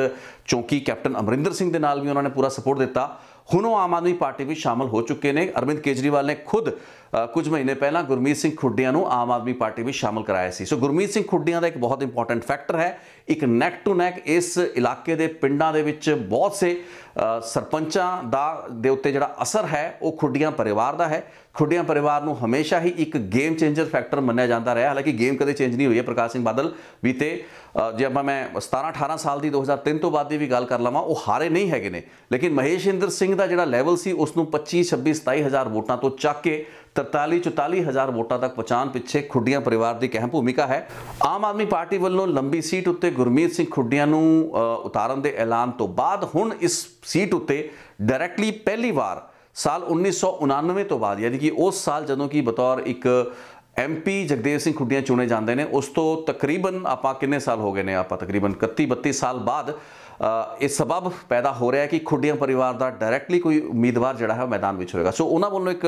A: ਚੌਂਕੀ ਕੈਪਟਨ ਅਮਰਿੰਦਰ ਸਿੰਘ ਦੇ ਨਾਲ ਵੀ ਉਹਨਾਂ ਨੇ ਪੂਰਾ ਸਪੋਰਟ ਦਿੱਤਾ ਹੁਣ ਉਹ ਆਮ ਆਦਮੀ ਪਾਰਟੀ ਵਿੱਚ ਸ਼ਾਮਲ ਹੋ ਚੁੱਕੇ ਨੇ ਅਰਵਿੰਦ ਕੇਜਰੀਵਾਲ ਨੇ ਖੁਦ ਕੁਝ ਮਹੀਨੇ ਪਹਿਲਾਂ ਗੁਰਮੀਤ ਸਿੰਘ ਖੁੱਡੀਆਂ ਨੂੰ ਆਮ ਆਦਮੀ ਪਾਰਟੀ ਵਿੱਚ ਸ਼ਾਮਲ ਕਰਾਇਆ ਸੀ ਸੋ ਗੁਰਮੀਤ ਸਿੰਘ ਖੁੱਡੀਆਂ ਦਾ ਇੱਕ ਬਹੁਤ ਇੰਪੋਰਟੈਂਟ ਫੈਕਟਰ ਹੈ ਇੱਕ ਨੈਕ ਟੂ ਨੈਕ ਇਸ ਇਲਾਕੇ ਦੇ ਪਿੰਡਾਂ ਦੇ ਵਿੱਚ ਬਹੁਤ ਸੇ ਸਰਪੰਚਾਂ ਦਾ ਦੇ ਉੱਤੇ ਜਿਹੜਾ ਅਸਰ ਹੈ ਉਹ ਖੁੱਡੀਆਂ ਪਰਿਵਾਰ ਦਾ ਹੈ ਖੁੱਡੀਆਂ ਪਰਿਵਾਰ ਨੂੰ ਹਮੇਸ਼ਾ ਹੀ ਇੱਕ ਗੇਮ ਚੇਂਜਰ ਫੈਕਟਰ ਮੰਨਿਆ ਜਾਂਦਾ ਰਿਹਾ ਹਾਲਾਂਕਿ ਗੇਮ ਕਦੇ ਚੇਂਜ ਨਹੀਂ ਹੋਈ ਹੈ ਪ੍ਰਕਾਸ਼ ਸਿੰਘ ਬਾਦਲ ਬੀਤੇ ਜੇ ਆਪਾਂ ਮੈਂ 17 18 ਸਾਲ ਦੀ 2003 ਤੋਂ ਬਾਅਦ ਦੀ ਵੀ ਗੱਲ ਕਰ ਲਵਾਂ ਉਹ ਹਾਰੇ ਨਹੀਂ ਹੈਗੇ ਨੇ ਲੇਕਿਨ ਮਹੇਸ਼ਿੰਦਰ ਸਿੰਘ ਦਾ ਜਿਹੜਾ ਲੈਵਲ ਸੀ ਉਸ ਨੂੰ 25 26 27000 ਵੋਟਾਂ ਤੋਂ ਚੱਕ ਕੇ 43 44000 ਵੋਟਾਂ ਤੱਕ ਪਹੁੰਚਾਨ ਪਿੱਛੇ ਖੁੱਡੀਆਂ ਪਰਿਵਾਰ ਦੀ ਅਹਿਮ ਭੂਮਿਕਾ ਹੈ ਆਮ ਆਦਮੀ ਪਾਰਟੀ ਵੱਲੋਂ ਲੰਬੀ ਸੀਟ ਉੱਤੇ ਗੁਰਮੀਤ ਸਿੰਘ ਖੁੱਡੀਆਂ ਨੂੰ ਉਤਾਰਨ ਦੇ ਐਲਾਨ ਤੋਂ ਬਾਅਦ ਹੁਣ ਇਸ ਸੀਟ ਉੱਤੇ ਡਾਇਰੈਕਟਲੀ ਪਹਿਲੀ ਵਾਰ ਸਾਲ 1999 ਤੋਂ ਬਾਅਦ ਯਾਨੀ ਕਿ ਉਸ ਸਾਲ ਜਦੋਂ ਕਿ ਬਤੌਰ ਇੱਕ ਐਮਪੀ ਜਗਦੇਵ ਸਿੰਘ ਖੁੱਡੀਆਂ ਚੁਣੇ ਜਾਂਦੇ ਨੇ ਉਸ ਤੋਂ ਤਕਰੀਬਨ ਆਪਾਂ ਕਿੰਨੇ ਸਾਲ ਹੋ ਗਏ ਨੇ ਆਪਾਂ ਤਕਰੀਬਨ 31 32 ਸਾਲ ਬਾਅਦ ਇਹ ਸਬਬ ਪੈਦਾ ਹੋ ਰਿਹਾ ਹੈ ਕਿ ਖੁੱਡੀਆਂ ਪਰਿਵਾਰ ਦਾ ਡਾਇਰੈਕਟਲੀ ਕੋਈ ਉਮੀਦਵਾਰ ਜਿਹੜਾ ਹੈ ਮੈਦਾਨ ਵਿੱਚ ਹੋਏਗਾ ਸੋ ਉਹਨਾਂ ਵੱਲੋਂ ਇੱਕ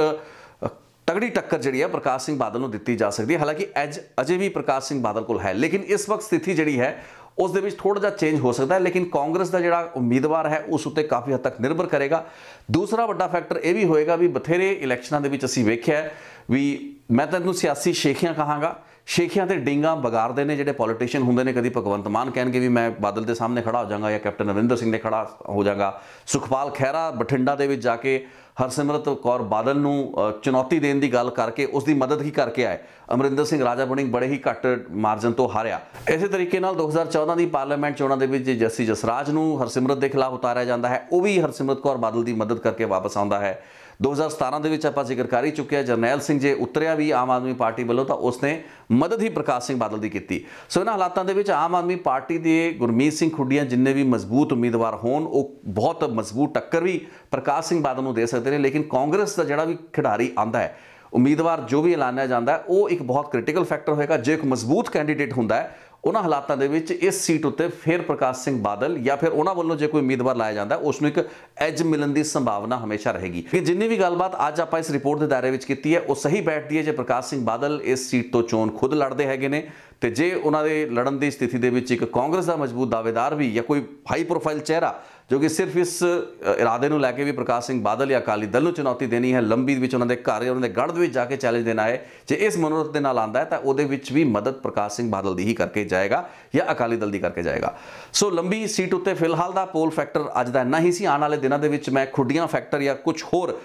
A: ਤਗੜੀ ਟੱਕਰ ਜਿਹੜੀ ਹੈ ਪ੍ਰਕਾਸ਼ ਸਿੰਘ ਬਾਦਲ ਨੂੰ ਦਿੱਤੀ ਜਾ ਸਕਦੀ ਹੈ ਹਾਲਾਂਕਿ ਐਜ ਅਜੇ ਵੀ ਪ੍ਰਕਾਸ਼ ਸਿੰਘ ਬਾਦਲ ਕੋਲ ਹੈ ਲੇਕਿਨ ਇਸ ਵਕਤ ਸਥਿਤੀ ਜਿਹੜੀ ਹੈ ਉਸ ਦੇ ਵਿੱਚ ਥੋੜਾ ਜਿਹਾ ਚੇਂਜ ਹੋ ਸਕਦਾ ਹੈ ਲੇਕਿਨ ਕਾਂਗਰਸ ਦਾ ਜਿਹੜਾ ਉਮੀਦਵਾਰ ਹੈ ਉਸ ਉੱਤੇ ਕਾਫੀ ਹੱਦ ਤੱਕ ਨਿਰਭਰ ਕਰੇਗਾ ਦੂਸਰਾ ਵੱਡਾ ਫੈਕਟਰ ਇਹ ਵੀ ਹੋਏਗਾ ਵੀ ਬਥੇਰੇ ਇਲੈਕਸ਼ਨਾਂ ਦੇ ਵਿੱਚ ਅਸੀਂ ਵੇਖਿਆ ਵੀ ਮੈਂ ਤਾਂ ਇਹਨੂੰ ਸਿਆਸੀ ਸ਼ੇਖੀਆਂ ਕਹਾਂਗਾ ਸ਼ੇਖੀਆਂ ਤੇ ਡਿੰਗਾ ਬਗਾਰਦੇ ਨੇ ਜਿਹੜੇ ਪੋਲੀਟੀਸ਼ੀਅਨ ਹੁੰਦੇ ਨੇ ਕਦੀ ਭਗਵੰਤ ਮਾਨ ਕਹਿਣਗੇ ਵੀ ਮੈਂ ਬਾਦਲ ਦੇ ਸਾਹਮਣੇ ਖੜਾ ਹੋ ਜਾਵਾਂਗਾ ਜਾਂ ਕੈਪਟਨ ਅਵਿੰਦਰ ਸਿੰਘ ਦੇ ਖੜਾ ਹੋ ਜਾਵਾਂਗਾ ਸੁਖਪਾਲ ਖਹਿਰਾ ਬਠਿੰਡਾ ਦੇ ਵਿੱਚ ਜਾ ਕੇ ਹਰਸਿਮਰਤ ਕੌਰ ਬਾਦਲ ਨੂੰ ਚੁਣੌਤੀ ਦੇਣ ਦੀ ਗੱਲ ਕਰਕੇ ਉਸ ਦੀ ਮਦਦ ਹੀ ਕਰਕੇ ਆਏ ਅਮਰਿੰਦਰ ਸਿੰਘ ਰਾਜਾ ਬੁਣਿੰਗ ਬੜੇ ਹੀ ਘੱਟ ਮਾਰਜਨ ਤੋਂ ਹਾਰਿਆ ਇਸੇ ਤਰੀਕੇ ਨਾਲ 2014 ਦੀ ਪਾਰਲੀਮੈਂਟ ਚੋਣਾਂ ਦੇ ਵਿੱਚ ਜੱਸੀ ਜਸਰਾਜ ਨੂੰ ਹਰਸਿਮਰਤ ਦੇ ਖਿਲਾਫ ਉਤਾਰਿਆ ਜਾਂਦਾ ਹੈ ਉਹ ਵੀ ਹਰਸਿਮਰਤ ਕੌਰ ਬਾਦਲ ਦੀ ਮਦਦ ਕਰਕੇ ਵਾਪਸ ਆਉਂਦਾ ਹੈ 2017 ਦੇ ਵਿੱਚ ਆਪਾਂ ਜ਼ਿਕਰ ਕਰ ਹੀ ਚੁੱਕਿਆ ਜਰਨੈਲ ਸਿੰਘ ਜੇ ਉਤਰਿਆ ਵੀ ਆਮ ਆਦਮੀ ਪਾਰਟੀ ਵੱਲੋਂ ਤਾਂ ਉਸਨੇ ਮਦਦ ਹੀ ਪ੍ਰਕਾਸ਼ ਸਿੰਘ ਬਾਦਲ ਦੀ ਕੀਤੀ ਸੋ ਇਹਨਾਂ ਹਾਲਾਤਾਂ ਦੇ ਵਿੱਚ ਆਮ ਆਦਮੀ ਪਾਰਟੀ ਦੇ ਗੁਰਮੀਤ ਸਿੰਘ ਖੁੱਡੀਆਂ ਜਿੰਨੇ ਵੀ ਮਜ਼ਬੂਤ ਉਮੀਦਵਾਰ ਹੋਣ ਉਹ ਬਹੁਤ ਮਜ਼ਬੂਤ ਟੱਕਰ ਵੀ ਪ੍ਰਕਾਸ਼ ਸਿੰਘ ਬਾਦਲ ਨੂੰ ਦੇ ਸਕਦੇ ਨੇ ਲੇਕਿਨ ਕਾਂਗਰਸ ਦਾ ਜਿਹੜਾ ਵੀ ਖਿਡਾਰੀ ਆਂਦਾ ਹੈ ਉਮੀਦਵਾਰ ਜੋ ਵੀ ਐਲਾਨਿਆ ਜਾਂਦਾ ਉਹ ਇੱਕ ਬਹੁਤ ਕ੍ਰਿਟੀਕਲ ਫੈਕਟਰ ਹੋਏਗਾ ਜੇ ਇੱਕ ਮਜ਼ਬੂਤ ਕੈਂਡੀਡੇਟ ਹੁੰਦਾ ਹੈ ਉਹਨਾਂ ਹਾਲਾਤਾਂ ਦੇ ਵਿੱਚ ਇਸ ਸੀਟ ਉੱਤੇ ਫਿਰ ਪ੍ਰਕਾਸ਼ ਸਿੰਘ ਬਾਦਲ ਜਾਂ ਫਿਰ ਉਹਨਾਂ ਵੱਲੋਂ ਜੇ ਕੋਈ ਉਮੀਦਵਾਰ ਲਾਇਆ ਜਾਂਦਾ ਉਸ ਨੂੰ ਇੱਕ ਐਜ ਮਿਲਣ ਦੀ ਸੰਭਾਵਨਾ ਹਮੇਸ਼ਾ ਰਹੇਗੀ ਕਿ ਜਿੰਨੀ ਵੀ ਗੱਲਬਾਤ ਅੱਜ ਆਪਾਂ ਇਸ ਰਿਪੋਰਟ ਦੇ ਦਾਇਰੇ ਵਿੱਚ ਕੀਤੀ ਹੈ ਉਹ ਸਹੀ ਬੈਠਦੀ ਹੈ ਜੇ ਪ੍ਰਕਾਸ਼ ਸਿੰਘ ਬਾਦਲ ਇਸ ਸੀਟ ਤੋਂ ਚੋਣ ਖੁਦ ਲੜਦੇ ਹੈਗੇ ਨੇ ਤੇ ਜੇ ਉਹਨਾਂ ਦੇ ਲੜਨ ਦੀ ਸਥਿਤੀ ਦੇ ਵਿੱਚ ਇੱਕ ਕਾਂਗਰਸ ਦਾ ਮਜ਼ਬੂਤ ਦਾਅਵੇਦਾਰ ਵੀ ਜਾਂ ਕੋਈ ਹਾਈ ਪ੍ਰੋਫਾਈਲ ਚਿਹਰਾ ਜੋ ਕਿ ਸਿਰਫ ਇਸ ਇਰਾਦੇ ਨੂੰ ਲੈ ਕੇ ਵੀ ਪ੍ਰਕਾਸ਼ ਸਿੰਘ ਬਾਦਲ ਜਾਂ ਅਕਾਲੀ ਦਲ ਨੂੰ ਚੁਣੌਤੀ ਦੇਣੀ ਹੈ ਲੰਬੀ ਵਿੱਚ ਉਹਨਾਂ ਦੇ ਘਰ ਉਹਨਾਂ ਦੇ ਗੜ੍ਹ ਦੇ ਵਿੱਚ ਜਾ ਕੇ ਚੈਲੰਜ ਦੇਣਾ ਹੈ ਜੇ ਇਸ ਮਨੋਰਥ ਦੇ ਨਾਲ ਆਂਦਾ ਹੈ ਤਾਂ ਉਹਦੇ ਵਿੱਚ ਵੀ ਮਦਦ ਪ੍ਰਕਾਸ਼ ਸਿੰਘ ਬਾਦਲ ਦੀ ਹੀ ਕਰਕੇ ਜਾਏਗਾ ਜਾਂ ਅਕਾਲੀ ਦਲ ਦੀ ਕਰਕੇ ਜਾਏਗਾ ਸੋ ਲੰਬੀ ਸੀਟ ਉੱਤੇ ਫਿਲਹਾਲ ਦਾ ਪੋਲ ਫੈਕਟਰ ਅੱਜ ਦਾ ਇੰਨਾ ਹੀ ਸੀ ਆਉਣ ਵਾਲੇ ਦਿਨਾਂ ਦੇ ਵਿੱਚ ਮੈਂ ਖੁੱਡੀਆਂ ਫੈਕਟਰ ਜਾਂ ਕੁਝ ਹੋਰ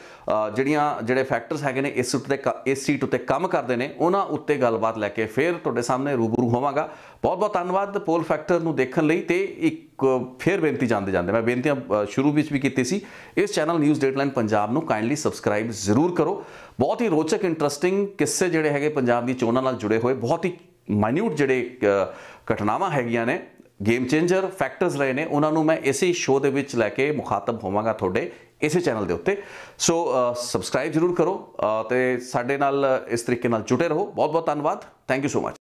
A: ਜਿਹੜੀਆਂ ਜਿਹੜੇ ਫੈਕਟਰਸ ਹੈਗੇ ਨੇ ਇਸ ਉੱਤੇ ਇਸ ਸੀਟ ਉੱਤੇ ਕੰਮ ਕਰਦੇ ਨੇ ਉਹਨਾਂ ਉੱਤੇ ਗੱਲਬਾਤ ਲੈ ਕੇ ਫਿਰ ਤੁਹਾਡੇ ਸਾਹਮਣੇ ਰੂਬਰੂ ਹੋਵਾਂਗਾ ਬਹੁਤ ਬਹੁਤ ਧੰਨਵਾਦ ਪੋਲ ਫੈਕਟਰ ਨੂੰ ਦੇਖਣ ਲਈ ਤੇ ਇੱਕ ਫੇਰ ਬੇਨਤੀ ਜਾਂਦੇ ਜਾਂਦੇ ਮੈਂ ਬੇਨਤੀਆਂ ਸ਼ੁਰੂ ਵਿੱਚ ਵੀ ਕੀਤੀ ਸੀ ਇਸ ਚੈਨਲ ਨਿਊਜ਼ ਡੇਟਲਾਈਨ ਪੰਜਾਬ ਨੂੰ ਕਾਈਂਡਲੀ ਸਬਸਕ੍ਰਾਈਬ ਜ਼ਰੂਰ ਕਰੋ ਬਹੁਤ ਹੀ ਰੋਚਕ ਇੰਟਰਸਟਿੰਗ ਕਿੱਸੇ ਜਿਹੜੇ ਹੈਗੇ ਪੰਜਾਬ ਦੀ ਚੋਣਾਂ ਨਾਲ ਜੁੜੇ ਹੋਏ ਬਹੁਤ ਹੀ ਮਾਈਨਿਊਟ ਜਿਹੜੇ ਘਟਨਾਵਾਂ ਹੈਗੀਆਂ ਨੇ ਗੇਮ ਚੇਂਜਰ ਫੈਕਟਰਸ ਰਹੇ ਨੇ ਉਹਨਾਂ ਨੂੰ ਮੈਂ ਇਸੇ ਸ਼ੋਅ ਦੇ ਵਿੱਚ ਲੈ ਕੇ ਮੁਖਾਤਬ ਹੋਵਾਂਗਾ ਤੁਹਾਡੇ ਇਸੇ ਚੈਨਲ ਦੇ ਉੱਤੇ ਸੋ ਸਬਸਕ੍ਰਾਈਬ ਜਰੂਰ ਕਰੋ ਤੇ ਸਾਡੇ ਨਾਲ ਇਸ ਤਰੀਕੇ ਨਾਲ ਜੁੜੇ ਰਹੋ ਬਹੁਤ ਬਹੁਤ ਧੰਨਵਾਦ ਥੈਂਕ ਯੂ ਸੋ ਮਚ